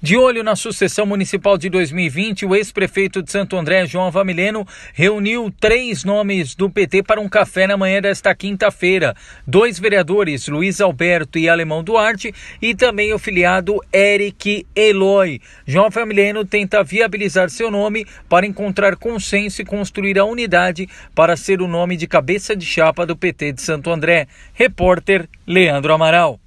De olho na sucessão municipal de 2020, o ex-prefeito de Santo André, João Vamileno, reuniu três nomes do PT para um café na manhã desta quinta-feira. Dois vereadores, Luiz Alberto e Alemão Duarte, e também o filiado Eric Eloy. João Vamileno tenta viabilizar seu nome para encontrar consenso e construir a unidade para ser o nome de cabeça de chapa do PT de Santo André. Repórter Leandro Amaral.